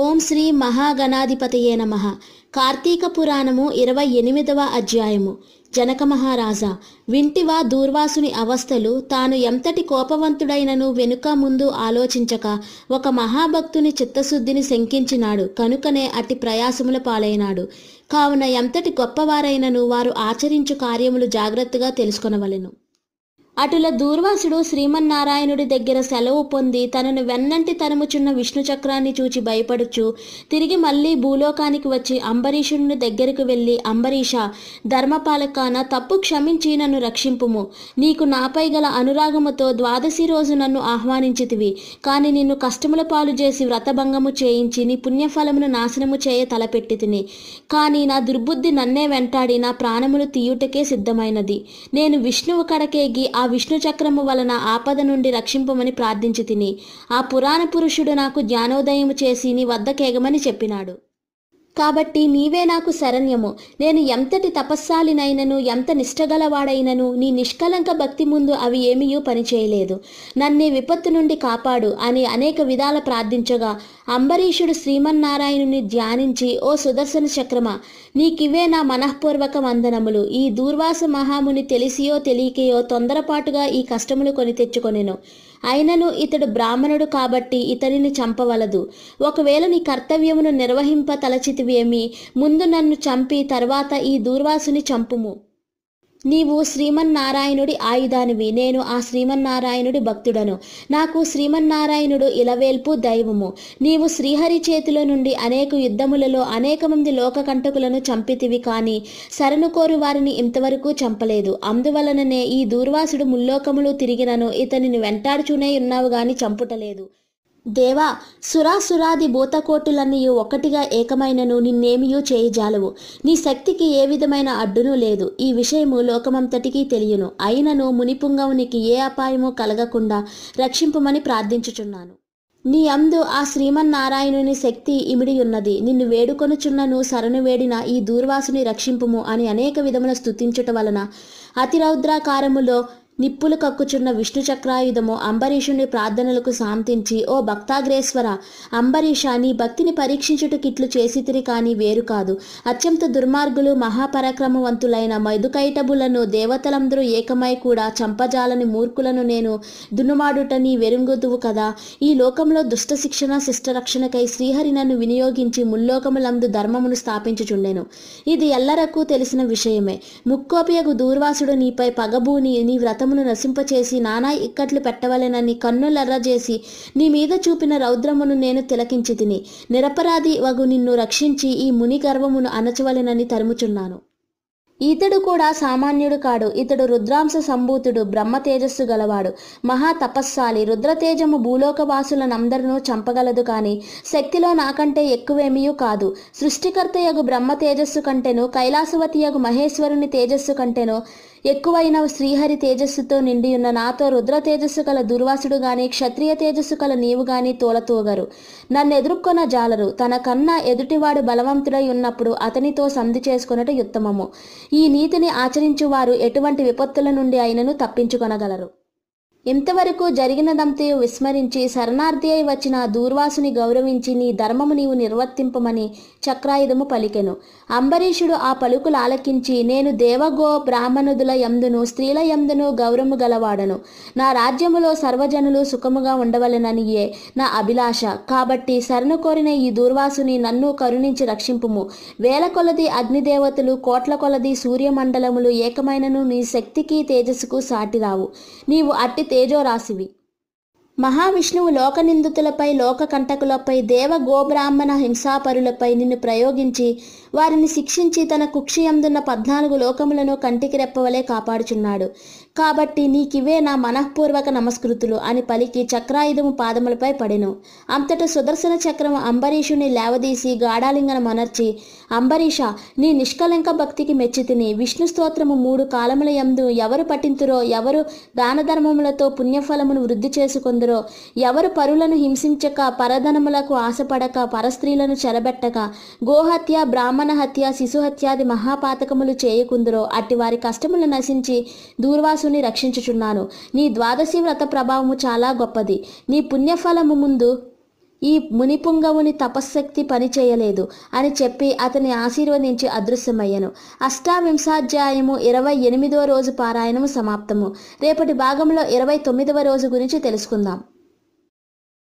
ఓం శ్రీ మహాగణాధిపతయే నమ కార్తీక పురాణము ఇరవై ఎనిమిదవ అధ్యాయము జనక మహారాజా వింటివా దూర్వాసుని అవస్థలు తాను ఎంతటి కోపవంతుడైనను వెనుక ముందు ఆలోచించక ఒక మహాభక్తుని చిత్తశుద్ధిని శంకించినాడు కనుకనే అట్టి ప్రయాసముల పాలైనాడు కావున ఎంతటి గొప్పవారైనను వారు ఆచరించు కార్యములు జాగ్రత్తగా తెలుసుకొనవలెను అటుల దూర్వాసుడు శ్రీమన్నారాయణుడి దగ్గర సెలవు పొంది తనను వెన్నంటి తరుముచున్న విష్ణు చక్రాన్ని చూచి భయపడుచు తిరిగి మళ్ళీ భూలోకానికి వచ్చి అంబరీషుని దగ్గరకు వెళ్ళి అంబరీష ధర్మపాలకాన తప్పు క్షమించి నన్ను రక్షింపుము నీకు నాపై గల అనురాగముతో ద్వాదశి రోజు నన్ను ఆహ్వానించితివి కానీ నిన్ను కష్టముల పాలు చేసి వ్రతభంగము చేయించి నీ పుణ్యఫలమును నాశనము చేయ తలపెట్టి తిని కానీ నా దుర్బుద్ధి నన్నే వెంటాడి నా ప్రాణములు తీయుటకే సిద్ధమైనది నేను విష్ణువు కడకేగి ఆ విష్ణు చక్రము వలన ఆపద నుండి రక్షింపమని ప్రార్థించి తిని ఆ పురాణ పురుషుడు నాకు జ్ఞానోదయం చేసి నీ వద్దకేగమని చెప్పినాడు కాబట్టి నీవే నాకు శరణ్యము నేను ఎంతటి తపస్సాలినైనను ఎంత నిష్టగలవాడైనను నీ నిష్కలంక భక్తి ముందు అవి ఏమీయూ పనిచేయలేదు నన్ను విపత్తు నుండి కాపాడు అని అనేక విధాల ప్రార్థించగా అంబరీషుడు శ్రీమన్నారాయణుని ధ్యానించి ఓ సుదర్శన చక్రమ నీకివే నా మనఃపూర్వక వందనములు ఈ దూర్వాస మహాముని తెలిసియో తెలియకయో తొందరపాటుగా ఈ కష్టములు కొని తెచ్చుకొనెను అయినను ఇతడు బ్రాహ్మణుడు కాబట్టి ఇతనిని చంపవలదు ఒకవేళ నీ కర్తవ్యమును నిర్వహింప తలచితివేమి ముందు నన్ను చంపి తర్వాత ఈ దూర్వాసుని చంపుము నీవు శ్రీమన్నారాయణుడి ఆయుధానివి నేను ఆ శ్రీమన్నారాయణుడి భక్తుడను నాకు శ్రీమన్నారాయణుడు ఇలవేల్పు దైవము నీవు శ్రీహరి చేతిలో నుండి అనేక యుద్ధములలో అనేక మంది లోకకంటకులను చంపితివి కానీ శరణు కోరు వారిని ఇంతవరకు చంపలేదు అందువలననే ఈ దూర్వాసుడు ముల్లోకములు తిరిగినను ఇతనిని వెంటాడుచునే ఉన్నావు గాని చంపుటలేదు దేవా సురాసురాది భూతకోటులన్నీ ఒక్కటిగా ఏకమైనను నిన్నేమియూ చేయిజాలవు నీ శక్తికి ఏ విధమైన అడ్డునూ లేదు ఈ విషయము లోకమంతటికీ తెలియను అయినను మునిపుంగవునికి ఏ అపాయము కలగకుండా రక్షింపమని ప్రార్థించుచున్నాను నీ అందు ఆ శ్రీమన్నారాయణుని శక్తి ఇమిడియున్నది నిన్ను వేడుకొనుచున్నను సరణు వేడిన ఈ దూర్వాసుని రక్షింపుము అని అనేక విధముల స్థుతించుట వలన అతిరౌద్రాకారములో నిప్పులు కక్కుచున్న విష్ణు చక్రాయుధము అంబరీషుని ప్రార్థనలకు శాంతించి ఓ భక్తాగ్రేశ్వర అంబరీష నీ భక్తిని పరీక్షించుటకిట్లు చేసితిరి కానీ వేరు కాదు అత్యంత దుర్మార్గులు మహాపరాక్రమవంతులైన మైదుకైటబులను దేవతలందరూ ఏకమై కూడా చంపజాలని మూర్ఖులను నేను దున్నుమాడుట నీ వెరుంగుదువు కదా ఈ లోకంలో దుష్ట శిక్షణ రక్షణకై శ్రీహరి నన్ను వినియోగించి ముల్లోకములందు ధర్మమును స్థాపించుచుండెను ఇది ఎల్లరకు తెలిసిన విషయమే ముక్కోపియగు దూర్వాసుడు నీపై పగబూని నీ వ్రతం రక్తమును నశింపచేసి నానా ఇక్కట్లు పెట్టవలెనని కన్నులెర్రజేసి నీ మీద చూపిన రౌద్రమును నేను తిలకించి తిని నిరపరాధి వగు నిన్ను రక్షించి ఈ ముని గర్వమును అనచవలెనని తరుముచున్నాను ఇతడు కూడా సామాన్యుడు కాడు ఇతడు రుద్రాంశ సంభూతుడు బ్రహ్మ తేజస్సు గలవాడు మహా తపస్సాలి రుద్రతేజము భూలోకవాసులనందరూ చంపగలదు కానీ శక్తిలో నాకంటే ఎక్కువేమీయూ కాదు సృష్టికర్త యగు బ్రహ్మ తేజస్సు కంటేను కైలాసవతి యగు మహేశ్వరుని తేజస్సు కంటేను ఎక్కువైన శ్రీహరి తేజస్సుతో నిండియున్న నాతో రుద్ర తేజస్సు కల దుర్వాసుడు గాని క్షత్రియ తేజస్సు కల నీవు గాని తోలతూగరు నన్ను ఎదుర్కొన్న జాలరు తన కన్నా ఎదుటివాడు బలవంతుడై ఉన్నప్పుడు అతనితో సంధి చేసుకున్నట ఉత్తమము ఈ నీతిని ఆచరించువారు ఎటువంటి విపత్తుల నుండి అయినను తప్పించుకొనగలరు ఇంతవరకు జరిగినదంతే విస్మరించి శరణార్థి అయి వచ్చిన దూర్వాసుని గౌరవించి నీ ధర్మము నీవు నిర్వర్తింపమని చక్రాయుధము పలికెను అంబరీషుడు ఆ పలుకులు ఆలకించి నేను దేవగో బ్రాహ్మణుదుల ఎందును స్త్రీల ఎందును గౌరవము గలవాడను నా రాజ్యములో సర్వజనులు సుఖముగా ఉండవలెననియే నా అభిలాష కాబట్టి శరణు కోరిన ఈ దూర్వాసుని నన్ను కరుణించి రక్షింపుము వేల కొలది అగ్నిదేవతలు కోట్ల కొలది సూర్యమండలములు ఏకమైనను నీ శక్తికి తేజస్సుకు సాటిరావు నీవు అట్టి తేజోరాశివి మహావిష్ణువు లోక లోక నిందితులపై కంటకులపై దేవ గోబ్రాహ్మణ హింసాపరులపై నిన్ను ప్రయోగించి వారిని శిక్షించి తన కుక్షయందున్న పద్నాలుగు లోకములను కంటికి రెప్పవలే కాపాడుచున్నాడు కాబట్టి నీకివే నా మనఃపూర్వక నమస్కృతులు అని పలికి చక్రాయుధము పాదములపై పడెను అంతట సుదర్శన చక్రము అంబరీషుని లేవదీసి గాఢాలింగన మనర్చి అంబరీష నీ నిష్కలంక భక్తికి మెచ్చితిని విష్ణు స్తోత్రము మూడు కాలముల యందు ఎవరు పఠింతురో ఎవరు దాన ధర్మములతో పుణ్యఫలమును వృద్ధి చేసుకుందరో ఎవరు పరులను హింసించక పరధనములకు ఆశపడక పరస్త్రీలను చెరబెట్టక గోహత్య బ్రాహ్మ బ్రాహ్మణ హత్య హత్యాది మహాపాతకములు చేయకుందురో అట్టి వారి కష్టములు నశించి దూర్వాసుని రక్షించుచున్నాను నీ ద్వాదశి వ్రత ప్రభావము చాలా గొప్పది నీ పుణ్యఫలము ముందు ఈ మునిపుంగవుని తపశ్శక్తి పనిచేయలేదు అని చెప్పి అతని ఆశీర్వదించి అదృశ్యమయ్యను అష్టావింశాధ్యాయము ఇరవై ఎనిమిదవ రోజు పారాయణము సమాప్తము రేపటి భాగంలో ఇరవై తొమ్మిదవ రోజు గురించి తెలుసుకుందాం